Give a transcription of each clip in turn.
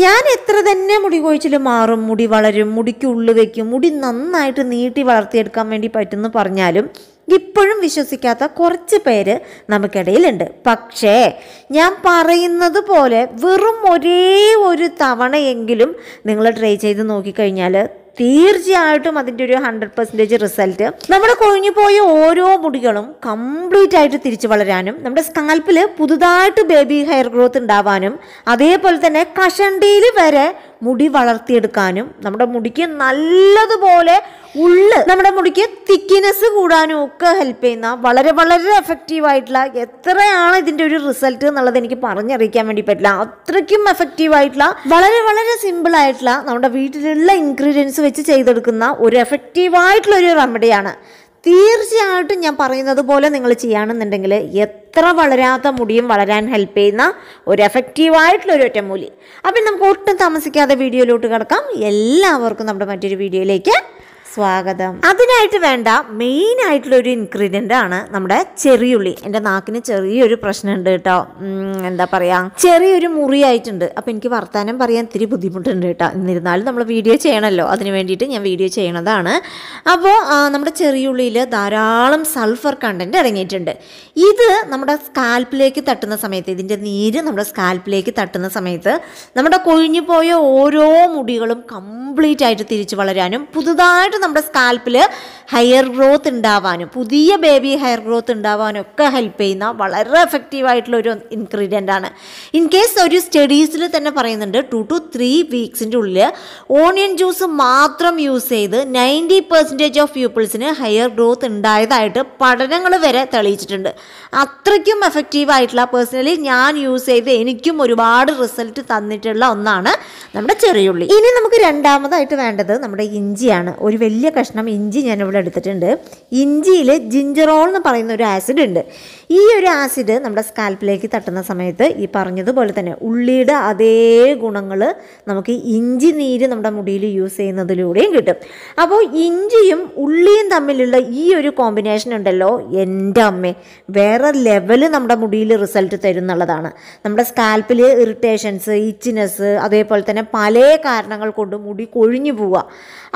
ഞാൻ എത്ര തന്നെ മുടി കൊഴിച്ചിലും മാറും മുടി വളരും മുടിക്ക് ഉള്ളു വയ്ക്കും മുടി നന്നായിട്ട് നീട്ടി വളർത്തിയെടുക്കാൻ വേണ്ടി പറ്റുമെന്ന് പറഞ്ഞാലും ഇപ്പോഴും വിശ്വസിക്കാത്ത കുറച്ച് പേര് നമുക്കിടയിലുണ്ട് പക്ഷേ ഞാൻ പറയുന്നത് പോലെ വെറും ഒരേ ഒരു തവണയെങ്കിലും നിങ്ങൾ ട്രൈ ചെയ്ത് നോക്കിക്കഴിഞ്ഞാൽ തീർച്ചയായിട്ടും അതിൻ്റെ ഒരു ഹൺഡ്രഡ് പെർസെൻറ്റേജ് റിസൾട്ട് നമ്മുടെ കൊഴിഞ്ഞുപോയ ഓരോ മുടികളും കംപ്ലീറ്റ് ആയിട്ട് തിരിച്ചു വളരാനും നമ്മുടെ സ്കാൽപ്പിൽ പുതുതായിട്ട് ബേബി ഹെയർ ഗ്രോത്ത് ഉണ്ടാവാനും അതേപോലെ തന്നെ കഷണ്ടിയിൽ വരെ മുടി വളർത്തിയെടുക്കാനും നമ്മുടെ മുടിക്ക് നല്ലതുപോലെ ഉള്ള് നമ്മുടെ മുടിക്ക് തിക്കിനെസ് കൂടാനും ഒക്കെ ഹെൽപ്പ് ചെയ്യുന്ന വളരെ വളരെ എഫക്റ്റീവ് ആയിട്ടുള്ള എത്രയാണ് ഇതിൻ്റെ ഒരു റിസൾട്ട് എന്നുള്ളത് എനിക്ക് പറഞ്ഞറിയിക്കാൻ വേണ്ടി പറ്റില്ല അത്രയ്ക്കും എഫക്റ്റീവ് ആയിട്ടുള്ള വളരെ വളരെ സിമ്പിൾ ആയിട്ടുള്ള നമ്മുടെ വീട്ടിലുള്ള ഇൻഗ്രീഡിയൻസ് വെച്ച് ചെയ്തെടുക്കുന്ന ഒരു എഫക്റ്റീവായിട്ടുള്ള ഒരു റെമഡിയാണ് തീർച്ചയായിട്ടും ഞാൻ പറയുന്നത് പോലെ നിങ്ങൾ ചെയ്യുകയാണെന്നുണ്ടെങ്കിൽ എത്ര വളരാത്ത മുടിയും വളരാൻ ഹെൽപ്പ് ചെയ്യുന്ന ഒരു എഫക്റ്റീവായിട്ടുള്ള ഒരു ഒറ്റമൂലി അപ്പം നമുക്ക് ഒട്ടും താമസിക്കാതെ വീഡിയോയിലോട്ട് കിടക്കാം എല്ലാവർക്കും നമ്മുടെ മറ്റൊരു വീഡിയോയിലേക്ക് സ്വാഗതം അതിനായിട്ട് വേണ്ട മെയിൻ ആയിട്ടുള്ള ഒരു ഇൻഗ്രീഡിയൻ്റ് ആണ് നമ്മുടെ ചെറിയുള്ളി എൻ്റെ നാക്കിന് ചെറിയൊരു പ്രശ്നമുണ്ട് കേട്ടോ എന്താ പറയുക ചെറിയൊരു മുറിയായിട്ടുണ്ട് അപ്പോൾ എനിക്ക് വർത്താനം പറയാൻ ഇത്തിരി ബുദ്ധിമുട്ടുണ്ട് കേട്ടോ എന്നിരുന്നാലും നമ്മൾ വീഡിയോ ചെയ്യണമല്ലോ അതിന് വേണ്ടിയിട്ട് ഞാൻ വീഡിയോ ചെയ്യണതാണ് അപ്പോൾ നമ്മുടെ ചെറിയുള്ളിയിൽ ധാരാളം സൾഫർ കണ്ടൻറ്റ് ഇറങ്ങിയിട്ടുണ്ട് ഇത് നമ്മുടെ സ്കാൽപ്പിലേക്ക് തട്ടുന്ന സമയത്ത് ഇതിൻ്റെ നീര് നമ്മുടെ സ്കാൽപ്പിലേക്ക് തട്ടുന്ന സമയത്ത് നമ്മുടെ കൊഴിഞ്ഞു പോയ ഓരോ മുടികളും കംപ്ലീറ്റ് ആയിട്ട് തിരിച്ചു വളരാനും പുതുതായിട്ട് നമ്മുടെ സ്കാൽപ്പിൽ ഹെയർ ഗ്രോത്ത് ഉണ്ടാവാനും പുതിയ ബേബി ഹെയർ ഗ്രോത്ത് ഉണ്ടാവാനും ഒക്കെ ഹെൽപ്പ് ചെയ്യുന്ന വളരെ എഫക്റ്റീവ് ആയിട്ടുള്ള ഒരു ഇൻഗ്രീഡിയൻ്റ് ആണ് ഇൻ കേസ് ഒരു സ്റ്റഡീസിൽ തന്നെ പറയുന്നുണ്ട് ടു ടു ത്രീ വീക്സിൻ്റെ ഉള്ളിൽ ഓണിയൻ ജ്യൂസ് മാത്രം യൂസ് ചെയ്ത് നയൻറ്റി പെർസെൻറ്റേജ് ഓഫ് പീപ്പിൾസിന് ഹെയർ ഗ്രോത്ത് ഉണ്ടായതായിട്ട് പഠനങ്ങൾ വരെ തെളിയിച്ചിട്ടുണ്ട് അത്രയ്ക്കും എഫക്റ്റീവ് ആയിട്ടുള്ള പേഴ്സണലി ഞാൻ യൂസ് ചെയ്ത് എനിക്കും ഒരുപാട് റിസൾട്ട് തന്നിട്ടുള്ള ഒന്നാണ് നമ്മുടെ ചെറിയുള്ളി ഇനി നമുക്ക് രണ്ടാമതായിട്ട് വേണ്ടത് നമ്മുടെ ഇഞ്ചിയാണ് ഒരു വലിയ വലിയ കഷ്ണം ഇഞ്ചി ഞാൻ ഇവിടെ എടുത്തിട്ടുണ്ട് ഇഞ്ചിയിൽ ജിഞ്ചറോൾ എന്ന് പറയുന്ന ഒരു ആസിഡ് ഉണ്ട് ഈ ഒരു ആസിഡ് നമ്മുടെ സ്കാൽപ്പിലേക്ക് തട്ടുന്ന സമയത്ത് ഈ പറഞ്ഞതുപോലെ തന്നെ ഉള്ളിയുടെ അതേ ഗുണങ്ങൾ നമുക്ക് ഇഞ്ചി നീര് നമ്മുടെ മുടിയിൽ യൂസ് ചെയ്യുന്നതിലൂടെയും കിട്ടും അപ്പോൾ ഇഞ്ചിയും ഉള്ളിയും തമ്മിലുള്ള ഈ ഒരു കോമ്പിനേഷൻ ഉണ്ടല്ലോ എൻ്റെ അമ്മ വേറെ ലെവൽ നമ്മുടെ മുടിയിൽ റിസൾട്ട് തരുന്നുള്ളതാണ് നമ്മുടെ സ്കാൽപ്പിൽ ഇറിറ്റേഷൻസ് ഇച്ചിനെസ് അതേപോലെ തന്നെ പല കാരണങ്ങൾ കൊണ്ട് മുടി കൊഴിഞ്ഞു പോവുക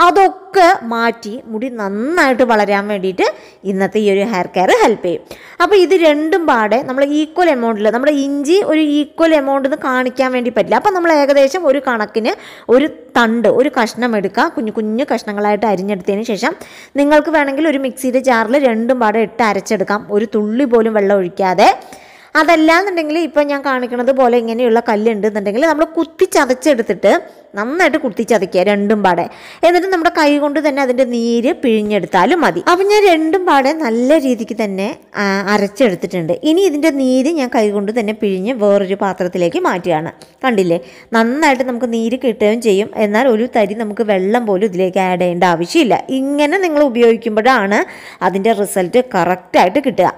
അതൊക്കെ മാറ്റി മുടി നന്നായിട്ട് വളരാൻ വേണ്ടിയിട്ട് ഇന്നത്തെ ഈ ഒരു ഹെയർ കെയർ ഹെൽപ്പ് ചെയ്യും അപ്പോൾ ഇത് രണ്ടും പാടെ നമ്മൾ ഈക്വൽ എമൗണ്ടിൽ നമ്മുടെ ഇഞ്ചി ഒരു ഈക്വൽ എമൗണ്ട് എന്ന് കാണിക്കാൻ വേണ്ടി പറ്റില്ല അപ്പോൾ നമ്മൾ ഏകദേശം ഒരു കണക്കിന് ഒരു തണ്ട് ഒരു കഷ്ണം എടുക്കുക കുഞ്ഞു കുഞ്ഞു കഷ്ണങ്ങളായിട്ട് അരിഞ്ഞെടുത്തതിന് ശേഷം നിങ്ങൾക്ക് വേണമെങ്കിൽ ഒരു മിക്സിയുടെ ജാറിൽ രണ്ടും പാടെ ഇട്ട് അരച്ചെടുക്കാം ഒരു തുള്ളി പോലും വെള്ളം ഒഴിക്കാതെ അതല്ല എന്നുണ്ടെങ്കിൽ ഇപ്പം ഞാൻ കാണിക്കണത് പോലെ ഇങ്ങനെയുള്ള കല്ലുണ്ട് എന്നുണ്ടെങ്കിൽ നമ്മൾ കുത്തിച്ചതച്ചെടുത്തിട്ട് നന്നായിട്ട് കുത്തിച്ചതയ്ക്കുക രണ്ടും പാടെ എന്നിട്ട് നമ്മുടെ കൈ കൊണ്ട് തന്നെ അതിൻ്റെ നീര് പിഴിഞ്ഞെടുത്താലും മതി അപ്പം ഞാൻ രണ്ടും പാടെ നല്ല രീതിക്ക് തന്നെ അരച്ചെടുത്തിട്ടുണ്ട് ഇനി ഇതിൻ്റെ നീര് ഞാൻ കൈ കൊണ്ട് തന്നെ പിഴിഞ്ഞ് വേറൊരു പാത്രത്തിലേക്ക് മാറ്റുകയാണ് കണ്ടില്ലേ നന്നായിട്ട് നമുക്ക് നീര് കിട്ടുകയും ചെയ്യും എന്നാൽ ഒരു തരി നമുക്ക് വെള്ളം പോലും ഇതിലേക്ക് ആഡ് ചെയ്യേണ്ട ആവശ്യമില്ല ഇങ്ങനെ നിങ്ങൾ ഉപയോഗിക്കുമ്പോഴാണ് അതിൻ്റെ റിസൾട്ട് കറക്റ്റായിട്ട് കിട്ടുക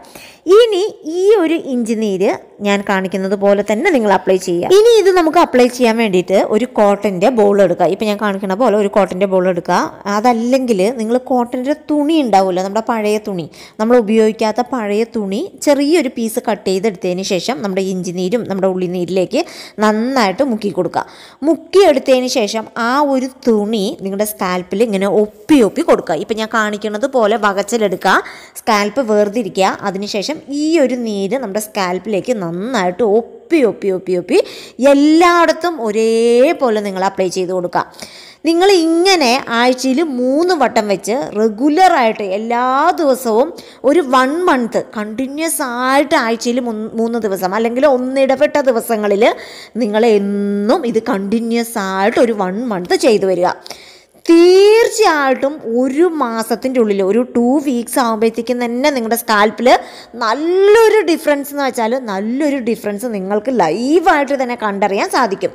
ഇനി ഈ ഒരു ഇഞ്ചി നീര് ഞാൻ കാണിക്കുന്നത് പോലെ തന്നെ നിങ്ങൾ അപ്ലൈ ചെയ്യുക ഇനി ഇത് നമുക്ക് അപ്ലൈ ചെയ്യാൻ വേണ്ടിയിട്ട് ഒരു കോട്ടൻ്റെ ബോൾ എടുക്കുക ഇപ്പം ഞാൻ കാണിക്കുന്ന പോലെ ഒരു കോട്ടൻ്റെ ബോൾ എടുക്കുക അതല്ലെങ്കിൽ നിങ്ങൾ കോട്ടൻ്റെ തുണി ഉണ്ടാവില്ല നമ്മുടെ പഴയ തുണി നമ്മൾ ഉപയോഗിക്കാത്ത പഴയ തുണി ചെറിയൊരു പീസ് കട്ട് ചെയ്തെടുത്തതിന് ശേഷം നമ്മുടെ ഇഞ്ചി നീരും നമ്മുടെ ഉള്ളി നീരിലേക്ക് നന്നായിട്ട് മുക്കി കൊടുക്കുക മുക്കി എടുത്തതിന് ശേഷം ആ ഒരു തുണി നിങ്ങളുടെ സ്കാൽപ്പിൽ ഇങ്ങനെ ഒപ്പി ഒപ്പി കൊടുക്കുക ഇപ്പം ഞാൻ കാണിക്കുന്നത് പോലെ വകച്ചിലെടുക്കുക സ്കാൽപ്പ് വേർതിരിക്കുക അതിനുശേഷം ശേഷം ഈ ഒരു നീര് നമ്മുടെ സ്കാൽപ്പിലേക്ക് നന്നായിട്ട് ഒപ്പി ഒപ്പി ഒപ്പി ഒപ്പി എല്ലായിടത്തും ഒരേപോലെ നിങ്ങൾ അപ്ലൈ ചെയ്ത് കൊടുക്കുക നിങ്ങൾ ഇങ്ങനെ ആഴ്ചയിൽ മൂന്ന് വട്ടം വെച്ച് റെഗുലറായിട്ട് എല്ലാ ദിവസവും ഒരു വൺ മന്ത് കണ്ടിന്യൂസ് ആയിട്ട് ആഴ്ചയിൽ മൂന്ന് ദിവസം അല്ലെങ്കിൽ ഒന്നിടപെട്ട ദിവസങ്ങളിൽ നിങ്ങൾ എന്നും ഇത് കണ്ടിന്യൂസ് ആയിട്ട് ഒരു വൺ മന്ത് ചെയ്തു വരിക തീർച്ചയായിട്ടും ഒരു മാസത്തിൻ്റെ ഉള്ളിൽ ഒരു ടു വീക്സ് ആകുമ്പോഴത്തേക്കും തന്നെ നിങ്ങളുടെ സ്കാൽപ്പിൽ നല്ലൊരു ഡിഫറൻസ് എന്ന് വെച്ചാൽ നല്ലൊരു ഡിഫറൻസ് നിങ്ങൾക്ക് ലൈവായിട്ട് തന്നെ കണ്ടറിയാൻ സാധിക്കും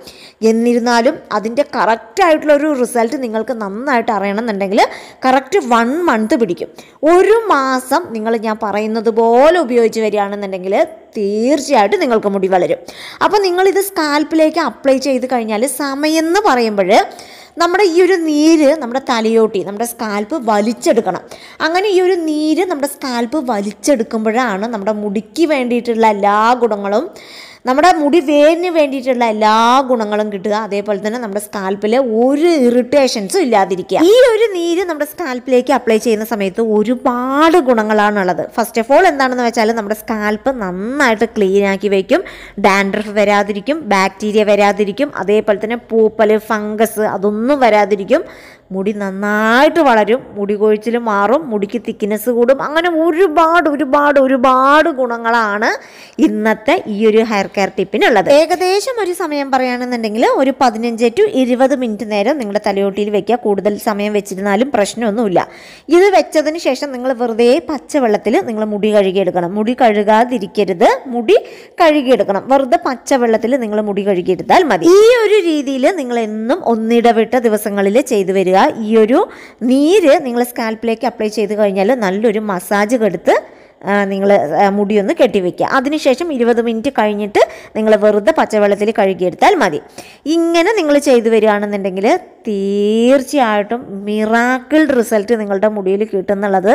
എന്നിരുന്നാലും അതിൻ്റെ കറക്റ്റായിട്ടുള്ളൊരു റിസൾട്ട് നിങ്ങൾക്ക് നന്നായിട്ട് അറിയണമെന്നുണ്ടെങ്കിൽ കറക്റ്റ് വൺ മന്ത് പിടിക്കും ഒരു മാസം നിങ്ങൾ ഞാൻ പറയുന്നത് പോലെ ഉപയോഗിച്ച് വരികയാണെന്നുണ്ടെങ്കിൽ തീർച്ചയായിട്ടും നിങ്ങൾക്ക് മുടി വളരും അപ്പോൾ നിങ്ങളിത് സ്കാൽപ്പിലേക്ക് അപ്ലൈ ചെയ്ത് കഴിഞ്ഞാൽ സമയം എന്ന് പറയുമ്പോൾ നമ്മുടെ ഈ ഒരു നീര് നമ്മുടെ തലയോട്ടി നമ്മുടെ സ്കാൽപ്പ് വലിച്ചെടുക്കണം അങ്ങനെ ഈ ഒരു നീര് നമ്മുടെ സ്കാൽപ്പ് വലിച്ചെടുക്കുമ്പോഴാണ് നമ്മുടെ മുടിക്ക് വേണ്ടിയിട്ടുള്ള എല്ലാ ഗുണങ്ങളും നമ്മുടെ മുടി വേരിന് വേണ്ടിയിട്ടുള്ള എല്ലാ ഗുണങ്ങളും കിട്ടുക അതേപോലെ തന്നെ നമ്മുടെ സ്കാൽപ്പിലെ ഒരു ഇറിറ്റേഷൻസും ഇല്ലാതിരിക്കുക ഈ ഒരു നീര് നമ്മുടെ സ്കാൽപ്പിലേക്ക് അപ്ലൈ ചെയ്യുന്ന സമയത്ത് ഒരുപാട് ഗുണങ്ങളാണുള്ളത് ഫസ്റ്റ് ഓഫ് ഓൾ എന്താണെന്ന് വെച്ചാൽ നമ്മുടെ സ്കാൽപ്പ് നന്നായിട്ട് ക്ലീൻ ആക്കി വയ്ക്കും ഡാൻഡ്രഫ് വരാതിരിക്കും ബാക്ടീരിയ വരാതിരിക്കും അതേപോലെ തന്നെ പൂപ്പൽ ഫംഗസ് അതൊന്നും വരാതിരിക്കും മുടി നന്നായിട്ട് വളരും മുടി കൊഴിച്ചിൽ മാറും മുടിക്ക് തിക്നെസ് കൂടും അങ്ങനെ ഒരുപാട് ഒരുപാട് ഒരുപാട് ഗുണങ്ങളാണ് ഇന്നത്തെ ഈ ഒരു ഹെയർ കെയർ ടിപ്പിനുള്ളത് ഏകദേശം ഒരു സമയം പറയുകയാണെന്നുണ്ടെങ്കിൽ ഒരു പതിനഞ്ച് ടു ഇരുപത് മിനിറ്റ് നേരം നിങ്ങളുടെ തലയോട്ടിയിൽ വെക്കുക കൂടുതൽ സമയം വെച്ചിരുന്നാലും പ്രശ്നമൊന്നുമില്ല ഇത് വെച്ചതിന് ശേഷം നിങ്ങൾ വെറുതെ പച്ചവെള്ളത്തിൽ നിങ്ങൾ മുടി കഴുകിയെടുക്കണം മുടി കഴുകാതിരിക്കരുത് മുടി കഴുകിയെടുക്കണം വെറുതെ പച്ചവെള്ളത്തിൽ നിങ്ങൾ മുടി കഴുകിയെടുത്താൽ മതി ഈ ഒരു രീതിയിൽ നിങ്ങൾ എന്നും ഒന്നിടവിട്ട ദിവസങ്ങളിൽ ചെയ്തു വരിക ഈ ഒരു നീര് നിങ്ങൾ സ്കാൽപ്പിലേക്ക് അപ്ലൈ ചെയ്ത് കഴിഞ്ഞാൽ നല്ലൊരു മസാജ് കൊടുത്ത് നിങ്ങൾ മുടിയൊന്ന് കെട്ടിവെക്കുക അതിനുശേഷം ഇരുപത് മിനിറ്റ് കഴിഞ്ഞിട്ട് നിങ്ങൾ വെറുതെ പച്ചവെള്ളത്തിൽ കഴുകിയെടുത്താൽ മതി ഇങ്ങനെ നിങ്ങൾ ചെയ്തു വരികയാണെന്നുണ്ടെങ്കിൽ തീർച്ചയായിട്ടും മിറാക്കിൾ റിസൾട്ട് നിങ്ങളുടെ മുടിയിൽ കിട്ടുന്നുള്ളത്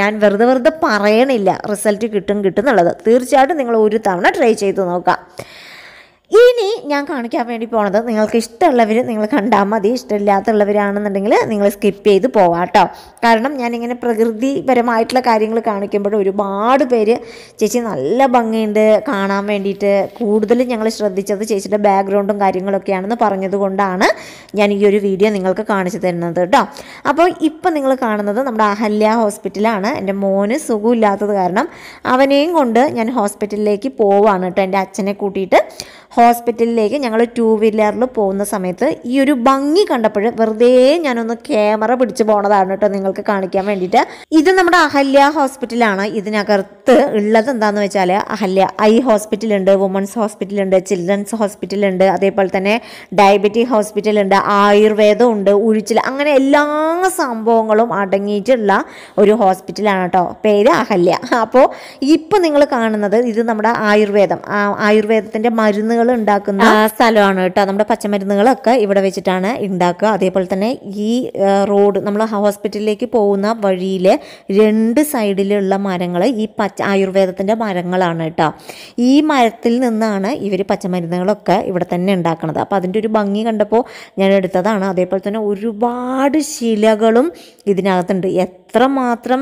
ഞാൻ വെറുതെ വെറുതെ പറയണില്ല റിസൾട്ട് കിട്ടും കിട്ടും എന്നുള്ളത് തീർച്ചയായിട്ടും നിങ്ങൾ ഒരു തവണ ട്രൈ ചെയ്ത് നോക്കുക ഇനി ഞാൻ കാണിക്കാൻ വേണ്ടി പോണത് നിങ്ങൾക്ക് ഇഷ്ടമുള്ളവർ നിങ്ങൾ കണ്ടാൽ മതി ഇഷ്ടമില്ലാത്തുള്ളവരാണെന്നുണ്ടെങ്കിൽ നിങ്ങൾ സ്കിപ്പ് ചെയ്ത് പോവാം കേട്ടോ കാരണം ഞാനിങ്ങനെ പ്രകൃതിപരമായിട്ടുള്ള കാര്യങ്ങൾ കാണിക്കുമ്പോൾ ഒരുപാട് പേര് ചേച്ചി നല്ല ഭംഗിയുണ്ട് കാണാൻ വേണ്ടിയിട്ട് കൂടുതലും ഞങ്ങൾ ശ്രദ്ധിച്ചത് ചേച്ചിയുടെ ബാക്ക്ഗ്രൗണ്ടും കാര്യങ്ങളൊക്കെയാണെന്ന് പറഞ്ഞതുകൊണ്ടാണ് ഞാൻ ഈ ഒരു വീഡിയോ നിങ്ങൾക്ക് കാണിച്ചു തരുന്നത് കേട്ടോ അപ്പോൾ ഇപ്പം നിങ്ങൾ കാണുന്നത് നമ്മുടെ അഹല്യ ഹോസ്പിറ്റലാണ് എൻ്റെ മോന് സുഖമില്ലാത്തത് കാരണം അവനെയും കൊണ്ട് ഞാൻ ഹോസ്പിറ്റലിലേക്ക് പോവാണ് കേട്ടോ എൻ്റെ അച്ഛനെ കൂട്ടിയിട്ട് ഹോസ്പിറ്റലിലേക്ക് ഞങ്ങൾ ടൂ വീലറിൽ പോകുന്ന സമയത്ത് ഈ ഒരു ഭംഗി കണ്ടപ്പോൾ വെറുതെ ഞാനൊന്ന് ക്യാമറ പിടിച്ച് പോണതാണ് കേട്ടോ നിങ്ങൾക്ക് കാണിക്കാൻ വേണ്ടിയിട്ട് ഇത് നമ്മുടെ അഹല്യ ഹോസ്പിറ്റലാണ് ഇതിനകത്ത് ഉള്ളത് എന്താന്ന് വെച്ചാൽ അഹല്യ ഐ ഹോസ്പിറ്റലുണ്ട് വുമൺസ് ഹോസ്പിറ്റലുണ്ട് ചിൽഡ്രൻസ് ഹോസ്പിറ്റലുണ്ട് അതേപോലെ തന്നെ ഡയബറ്റിക് ഹോസ്പിറ്റലുണ്ട് ആയുർവേദം ഉണ്ട് ഉഴിച്ചിൽ അങ്ങനെ എല്ലാ സംഭവങ്ങളും അടങ്ങിയിട്ടുള്ള ഒരു ഹോസ്പിറ്റലാണ് കേട്ടോ പേര് അഹല്യ അപ്പോൾ ഇപ്പോൾ നിങ്ങൾ കാണുന്നത് ഇത് നമ്മുടെ ആയുർവേദം ആയുർവേദത്തിൻ്റെ മരുന്നുകൾ ഉണ്ടാക്കുന്ന സ്ഥലമാണ് കേട്ടോ നമ്മുടെ പച്ചമരുന്നുകളൊക്കെ ഇവിടെ വെച്ചിട്ടാണ് ഉണ്ടാക്കുക അതേപോലെ തന്നെ ഈ റോഡ് നമ്മൾ ഹോസ്പിറ്റലിലേക്ക് പോകുന്ന വഴിയിൽ രണ്ട് സൈഡിലുള്ള മരങ്ങൾ ഈ പച്ച ആയുർവേദത്തിൻ്റെ മരങ്ങളാണ് കേട്ടോ ഈ മരത്തിൽ നിന്നാണ് ഇവർ പച്ചമരുന്നുകളൊക്കെ ഇവിടെ തന്നെ ഉണ്ടാക്കുന്നത് അപ്പോൾ അതിൻ്റെ ഒരു ഭംഗി കണ്ടപ്പോൾ ഞാൻ എടുത്തതാണ് അതേപോലെ തന്നെ ഒരുപാട് ശിലകളും ഇതിനകത്തുണ്ട് എത്രമാത്രം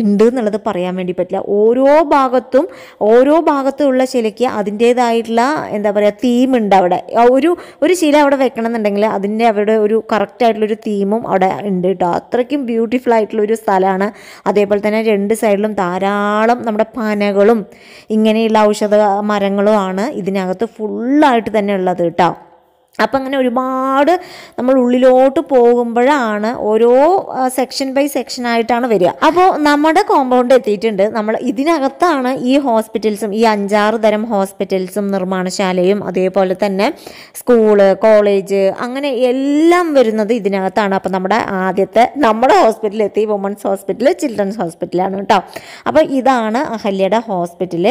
ഉണ്ട് എന്നുള്ളത് പറയാൻ വേണ്ടി പറ്റില്ല ഓരോ ഭാഗത്തും ഓരോ ഭാഗത്തുള്ള ശിലയ്ക്ക് അതിൻ്റേതായിട്ടുള്ള എന്താ പറയുക തീമുണ്ട് അവിടെ ഒരു ഒരു ശില അവിടെ വെക്കണമെന്നുണ്ടെങ്കിൽ അതിൻ്റെ അവിടെ ഒരു കറക്റ്റായിട്ടുള്ളൊരു തീമും അവിടെ ഉണ്ട് കേട്ടോ അത്രയ്ക്കും ബ്യൂട്ടിഫുൾ ആയിട്ടുള്ളൊരു സ്ഥലമാണ് അതേപോലെ തന്നെ രണ്ട് സൈഡിലും ധാരാളം നമ്മുടെ പനകളും ഇങ്ങനെയുള്ള ഔഷധ മരങ്ങളുമാണ് ഇതിനകത്ത് ഫുള്ളായിട്ട് തന്നെ ഉള്ളത് കേട്ടോ അപ്പം അങ്ങനെ ഒരുപാട് നമ്മൾ ഉള്ളിലോട്ട് പോകുമ്പോഴാണ് ഓരോ സെക്ഷൻ ബൈ സെക്ഷൻ ആയിട്ടാണ് വരിക അപ്പോൾ നമ്മുടെ കോമ്പൗണ്ട് എത്തിയിട്ടുണ്ട് നമ്മൾ ഇതിനകത്താണ് ഈ ഹോസ്പിറ്റൽസും ഈ അഞ്ചാറ് തരം ഹോസ്പിറ്റൽസും നിർമ്മാണശാലയും അതേപോലെ തന്നെ സ്കൂള് കോളേജ് അങ്ങനെ എല്ലാം വരുന്നത് ഇതിനകത്താണ് അപ്പം നമ്മുടെ ആദ്യത്തെ നമ്മുടെ ഹോസ്പിറ്റലിൽ എത്തി വുമൺസ് ഹോസ്പിറ്റൽ ചിൽഡ്രൻസ് ഹോസ്പിറ്റലാണ് കേട്ടോ അപ്പോൾ ഇതാണ് അഹല്യയുടെ ഹോസ്പിറ്റൽ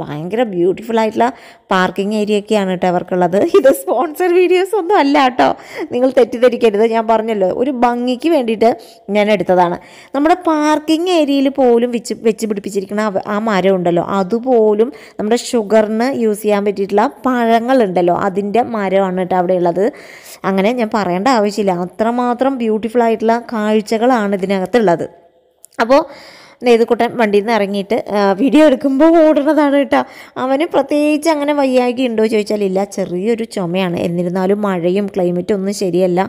ഭയങ്കര ബ്യൂട്ടിഫുൾ ആയിട്ടുള്ള പാർക്കിംഗ് ഏരിയ ഒക്കെയാണ് കേട്ടോ അവർക്കുള്ളത് ഇത് സ്പോൺസർ വീഡിയോസ് ഒന്നും അല്ല കേട്ടോ നിങ്ങൾ തെറ്റിദ്ധരിക്കരുത് ഞാൻ പറഞ്ഞല്ലോ ഒരു ഭംഗിക്ക് വേണ്ടിയിട്ട് ഞാൻ എടുത്തതാണ് നമ്മുടെ പാർക്കിംഗ് ഏരിയയിൽ പോലും വെച്ച് വെച്ച് പിടിപ്പിച്ചിരിക്കുന്ന ആ മരം ഉണ്ടല്ലോ അതുപോലും നമ്മുടെ ഷുഗറിന് യൂസ് ചെയ്യാൻ പറ്റിയിട്ടുള്ള പഴങ്ങളുണ്ടല്ലോ അതിൻ്റെ മരമാണ് കേട്ടോ അവിടെയുള്ളത് ഉള്ളത് അങ്ങനെ ഞാൻ പറയേണ്ട ആവശ്യമില്ല അത്രമാത്രം ബ്യൂട്ടിഫുൾ ആയിട്ടുള്ള കാഴ്ചകളാണ് ഇതിനകത്തുള്ളത് അപ്പോൾ നെയ്തുക്കുട്ടൻ വണ്ടിയിൽ നിന്ന് ഇറങ്ങിയിട്ട് വീഡിയോ എടുക്കുമ്പോൾ ഓടുന്നതാണ് കേട്ടോ അവന് പ്രത്യേകിച്ച് അങ്ങനെ വയ്യാകി ഉണ്ടോ ചോദിച്ചാൽ ഇല്ല ചെറിയൊരു ചുമയാണ് എന്നിരുന്നാലും മഴയും ക്ലൈമറ്റും ഒന്നും ശരിയല്ല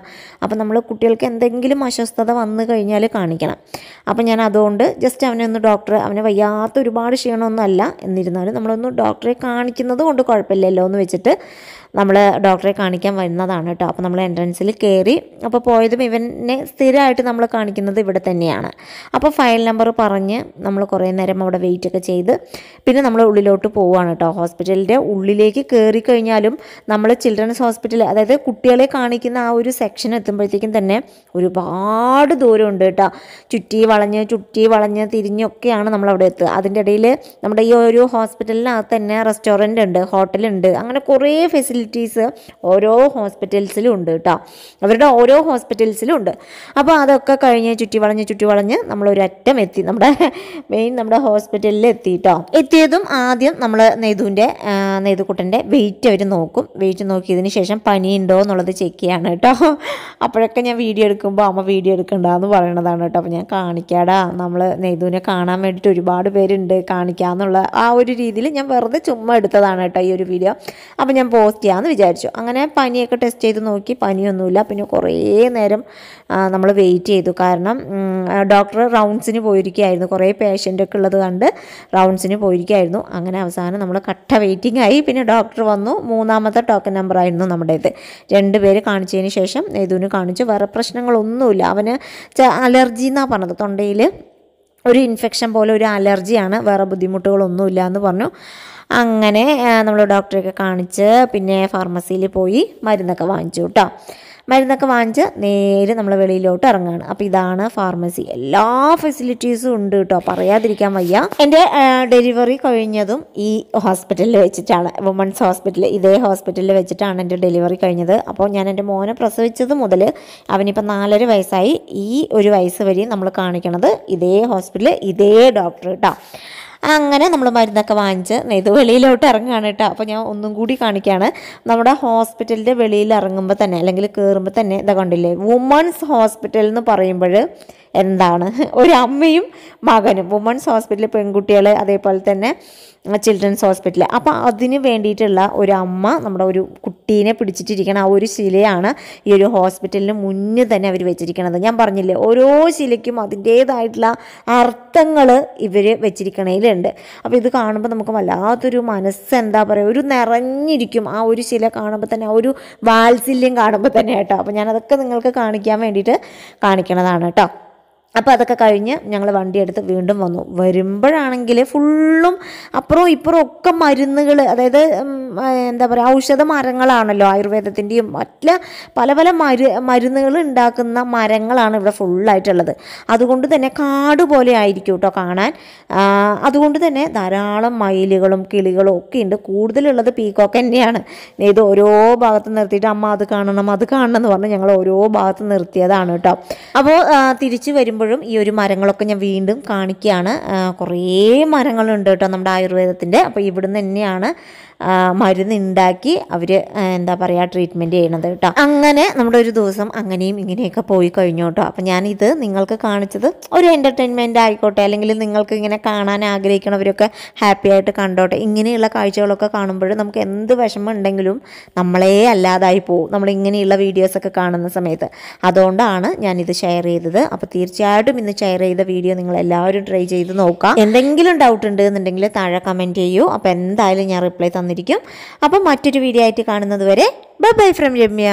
അപ്പം നമ്മൾ കുട്ടികൾക്ക് എന്തെങ്കിലും അസ്വസ്ഥത വന്നു കഴിഞ്ഞാൽ കാണിക്കണം അപ്പം ഞാൻ അതുകൊണ്ട് ജസ്റ്റ് അവനെ ഒന്ന് ഡോക്ടറെ അവനെ വയ്യാത്ത ഒരുപാട് അല്ല എന്നിരുന്നാലും നമ്മളൊന്ന് ഡോക്ടറെ കാണിക്കുന്നത് കൊണ്ട് കുഴപ്പമില്ലല്ലോ എന്ന് വെച്ചിട്ട് നമ്മൾ ഡോക്ടറെ കാണിക്കാൻ വരുന്നതാണ് കേട്ടോ അപ്പോൾ നമ്മൾ എൻട്രൻസിൽ കയറി അപ്പോൾ പോയതും ഇവനെ സ്ഥിരമായിട്ട് നമ്മൾ കാണിക്കുന്നത് ഇവിടെ തന്നെയാണ് അപ്പോൾ ഫയൽ നമ്പർ പറഞ്ഞ് നമ്മൾ കുറേ നേരം അവിടെ വെയിറ്റ് ഒക്കെ ചെയ്ത് പിന്നെ നമ്മൾ ഉള്ളിലോട്ട് പോവുകയാണ് കേട്ടോ ഹോസ്പിറ്റലിൻ്റെ ഉള്ളിലേക്ക് കയറി കഴിഞ്ഞാലും നമ്മൾ ചിൽഡ്രൻസ് ഹോസ്പിറ്റൽ അതായത് കുട്ടികളെ കാണിക്കുന്ന ആ ഒരു സെക്ഷൻ എത്തുമ്പോഴത്തേക്കും തന്നെ ഒരുപാട് ദൂരമുണ്ട് കേട്ടോ ചുറ്റി വളഞ്ഞ് ചുറ്റി വളഞ്ഞ് തിരിഞ്ഞൊക്കെയാണ് നമ്മൾ അവിടെ എത്തുക അതിൻ്റെ ഇടയിൽ നമ്മുടെ ഈ ഒരു ഹോസ്പിറ്റലിനകത്ത് തന്നെ റെസ്റ്റോറൻ്റ് ഉണ്ട് ഹോട്ടലുണ്ട് അങ്ങനെ കുറേ ഫെസിലിറ്റി ഫെസിലിറ്റീസ് ഓരോ ഹോസ്പിറ്റൽസിലും ഉണ്ട് കേട്ടോ അവരുടെ ഓരോ ഹോസ്പിറ്റൽസിലും ഉണ്ട് അപ്പോൾ അതൊക്കെ കഴിഞ്ഞ് ചുറ്റിവളഞ്ഞ് ചുറ്റിവളഞ്ഞ് നമ്മളൊരറ്റം എത്തി നമ്മുടെ മെയിൻ നമ്മുടെ ഹോസ്പിറ്റലിൽ എത്തി കേട്ടോ എത്തിയതും ആദ്യം നമ്മൾ നെയ്തുവിൻ്റെ നെയ്തുക്കുട്ടൻ്റെ വെയിറ്റ് അവർ നോക്കും വെയിറ്റ് നോക്കിയതിന് ശേഷം പനിയുണ്ടോ എന്നുള്ളത് ചെക്ക് ചെയ്യാണ് കേട്ടോ അപ്പോഴൊക്കെ ഞാൻ വീഡിയോ എടുക്കുമ്പോൾ അമ്മ വീഡിയോ എടുക്കണ്ടെന്ന് പറയണതാണ് കേട്ടോ അപ്പോൾ ഞാൻ കാണിക്കാടാ നമ്മൾ നെയ്തുവിനെ കാണാൻ വേണ്ടിയിട്ട് ഒരുപാട് പേരുണ്ട് കാണിക്കാന്നുള്ള ആ ഒരു രീതിയിൽ ഞാൻ വെറുതെ ചുമ്മാ എടുത്തതാണ് കേട്ടോ ഈ ഒരു വീഡിയോ അപ്പോൾ ഞാൻ പോസ്റ്റ് ചെയ്യാം പനിയാന്ന് വിചാരിച്ചു അങ്ങനെ പനിയൊക്കെ ടെസ്റ്റ് ചെയ്ത് നോക്കി പനിയൊന്നുമില്ല പിന്നെ കുറേ നേരം നമ്മൾ വെയിറ്റ് ചെയ്തു കാരണം ഡോക്ടർ റൗണ്ട്സിന് പോയിരിക്കുകയായിരുന്നു കുറേ പേഷ്യൻ്റൊക്കെ ഉള്ളത് കണ്ട് റൗണ്ട്സിന് പോയിരിക്കുകയായിരുന്നു അങ്ങനെ അവസാനം നമ്മൾ കട്ട വെയിറ്റിംഗ് ആയി പിന്നെ ഡോക്ടർ വന്നു മൂന്നാമത്തെ ടോക്കൺ നമ്പർ ആയിരുന്നു നമ്മുടേത് രണ്ട് പേര് കാണിച്ചതിന് ശേഷം ഏതുവിന് കാണിച്ചു വേറെ പ്രശ്നങ്ങളൊന്നുമില്ല അവന് അലർജി എന്നാണ് പറഞ്ഞത് തൊണ്ടയിൽ ഒരു ഇൻഫെക്ഷൻ പോലെ ഒരു അലർജിയാണ് വേറെ ബുദ്ധിമുട്ടുകളൊന്നുമില്ല എന്ന് പറഞ്ഞു അങ്ങനെ നമ്മൾ ഡോക്ടറെയൊക്കെ കാണിച്ച് പിന്നെ ഫാർമസിയിൽ പോയി മരുന്നൊക്കെ വാങ്ങിച്ചു കേട്ടോ മരുന്നൊക്കെ വാങ്ങിച്ച് നേരെ നമ്മൾ വെളിയിലോട്ട് ഇറങ്ങുകയാണ് അപ്പോൾ ഇതാണ് ഫാർമസി എല്ലാ ഫെസിലിറ്റീസും ഉണ്ട് കേട്ടോ പറയാതിരിക്കാൻ വയ്യ എൻ്റെ ഡെലിവറി കഴിഞ്ഞതും ഈ ഹോസ്പിറ്റലിൽ വെച്ചിട്ടാണ് വുമൺസ് ഹോസ്പിറ്റൽ ഇതേ ഹോസ്പിറ്റലിൽ വെച്ചിട്ടാണ് എൻ്റെ ഡെലിവറി കഴിഞ്ഞത് അപ്പോൾ ഞാൻ എൻ്റെ മോനെ പ്രസവിച്ചത് മുതൽ അവനിപ്പോൾ നാലര വയസ്സായി ഈ ഒരു വയസ്സ് വരെയും നമ്മൾ കാണിക്കണത് ഇതേ ഹോസ്പിറ്റൽ ഇതേ ഡോക്ടർ കേട്ടോ അങ്ങനെ നമ്മൾ മരുന്നൊക്കെ വാങ്ങിച്ച് ഇത് വെളിയിലോട്ട് ഇറങ്ങുകയാണ് കേട്ടോ അപ്പോൾ ഞാൻ ഒന്നും കൂടി കാണിക്കുകയാണ് നമ്മുടെ ഹോസ്പിറ്റലിൻ്റെ വെളിയിൽ ഇറങ്ങുമ്പോൾ തന്നെ അല്ലെങ്കിൽ കയറുമ്പോൾ തന്നെ ഇതൊക്കെ കണ്ടില്ലേ വുമൺസ് ഹോസ്പിറ്റൽ എന്ന് പറയുമ്പോൾ എന്താണ് ഒരു അമ്മയും മകനും വുമൺസ് ഹോസ്പിറ്റലിൽ പെൺകുട്ടികൾ അതേപോലെ തന്നെ ചിൽഡ്രൻസ് ഹോസ്പിറ്റൽ അപ്പോൾ അതിന് വേണ്ടിയിട്ടുള്ള ഒരു അമ്മ നമ്മുടെ ഒരു കുട്ടീനെ പിടിച്ചിട്ടിരിക്കണ ആ ഒരു ശിലയാണ് ഈ ഒരു ഹോസ്പിറ്റലിന് മുന്നിൽ തന്നെ അവർ വെച്ചിരിക്കണത് ഞാൻ പറഞ്ഞില്ലേ ഓരോ ശിലയ്ക്കും അതിൻ്റേതായിട്ടുള്ള അർത്ഥങ്ങൾ ഇവർ വെച്ചിരിക്കണേലുണ്ട് അപ്പോൾ ഇത് കാണുമ്പോൾ നമുക്ക് വല്ലാത്തൊരു മനസ്സ് എന്താ പറയുക ഒരു നിറഞ്ഞിരിക്കും ആ ഒരു ശില കാണുമ്പോൾ തന്നെ ആ ഒരു വാത്സല്യം കാണുമ്പോൾ തന്നെ കേട്ടോ അപ്പോൾ ഞാനതൊക്കെ നിങ്ങൾക്ക് കാണിക്കാൻ വേണ്ടിയിട്ട് കാണിക്കണതാണ് കേട്ടോ അപ്പോൾ അതൊക്കെ കഴിഞ്ഞ് ഞങ്ങൾ വണ്ടിയെടുത്ത് വീണ്ടും വന്നു വരുമ്പോഴാണെങ്കിൽ ഫുള്ളും അപ്പുറവും ഇപ്പുറവും ഒക്കെ മരുന്നുകൾ അതായത് എന്താ പറയുക ഔഷധ മരങ്ങളാണല്ലോ ആയുർവേദത്തിൻ്റെയും മറ്റ പല പല മരു മരുന്നുകൾ ഉണ്ടാക്കുന്ന മരങ്ങളാണ് ഇവിടെ ഫുള്ളായിട്ടുള്ളത് അതുകൊണ്ട് തന്നെ കാട് പോലെ ആയിരിക്കും കേട്ടോ കാണാൻ അതുകൊണ്ട് തന്നെ ധാരാളം മയിലുകളും കിളികളും ഒക്കെ ഉണ്ട് കൂടുതലുള്ളത് പീക്കോക്ക് തന്നെയാണ് ഇത് ഓരോ ഭാഗത്ത് നിർത്തിയിട്ട് അമ്മ അത് കാണണം അത് കാണണം എന്ന് പറഞ്ഞ് ഞങ്ങൾ ഓരോ ഭാഗത്ത് നിർത്തിയതാണ് കേട്ടോ അപ്പോൾ തിരിച്ച് വരുമ്പോൾ വരുമ്പോഴും ഈ ഒരു മരങ്ങളൊക്കെ ഞാൻ വീണ്ടും കാണിക്കുകയാണ് കുറേ മരങ്ങളുണ്ട് കേട്ടോ നമ്മുടെ ആയുർവേദത്തിൻ്റെ അപ്പോൾ ഇവിടുന്ന് തന്നെയാണ് ഉണ്ടാക്കി അവർ എന്താ പറയുക ട്രീറ്റ്മെൻറ്റ് ചെയ്യണത് കേട്ടോ അങ്ങനെ നമ്മുടെ ഒരു ദിവസം അങ്ങനെയും ഇങ്ങനെയൊക്കെ പോയി കഴിഞ്ഞു കേട്ടോ അപ്പം ഞാനിത് നിങ്ങൾക്ക് കാണിച്ചത് ഒരു എൻ്റർടൈൻമെൻ്റ് ആയിക്കോട്ടെ അല്ലെങ്കിൽ നിങ്ങൾക്ക് ഇങ്ങനെ കാണാൻ ആഗ്രഹിക്കണവരൊക്കെ ഹാപ്പി ആയിട്ട് കണ്ടോട്ടെ ഇങ്ങനെയുള്ള കാഴ്ചകളൊക്കെ കാണുമ്പോൾ നമുക്ക് എന്ത് വിഷമം ഉണ്ടെങ്കിലും നമ്മളേ അല്ലാതായി പോകും നമ്മൾ ഇങ്ങനെയുള്ള വീഡിയോസൊക്കെ കാണുന്ന സമയത്ത് അതുകൊണ്ടാണ് ഞാനിത് ഷെയർ ചെയ്തത് അപ്പോൾ തീർച്ചയായിട്ടും ഇന്ന് ഷെയർ ചെയ്ത വീഡിയോ നിങ്ങൾ എല്ലാവരും ട്രൈ ചെയ്ത് നോക്കുക എന്തെങ്കിലും ഡൗട്ട് ഉണ്ട് എന്നുണ്ടെങ്കിൽ താഴെ കമൻറ്റ് ചെയ്യൂ അപ്പോൾ എന്തായാലും ഞാൻ റിപ്ലൈ തന്നിരിക്കും അപ്പം മറ്റൊരു വീഡിയോ ആയിട്ട് കാണുന്നത് വരെ ബൈ ഫ്രം രമ്യ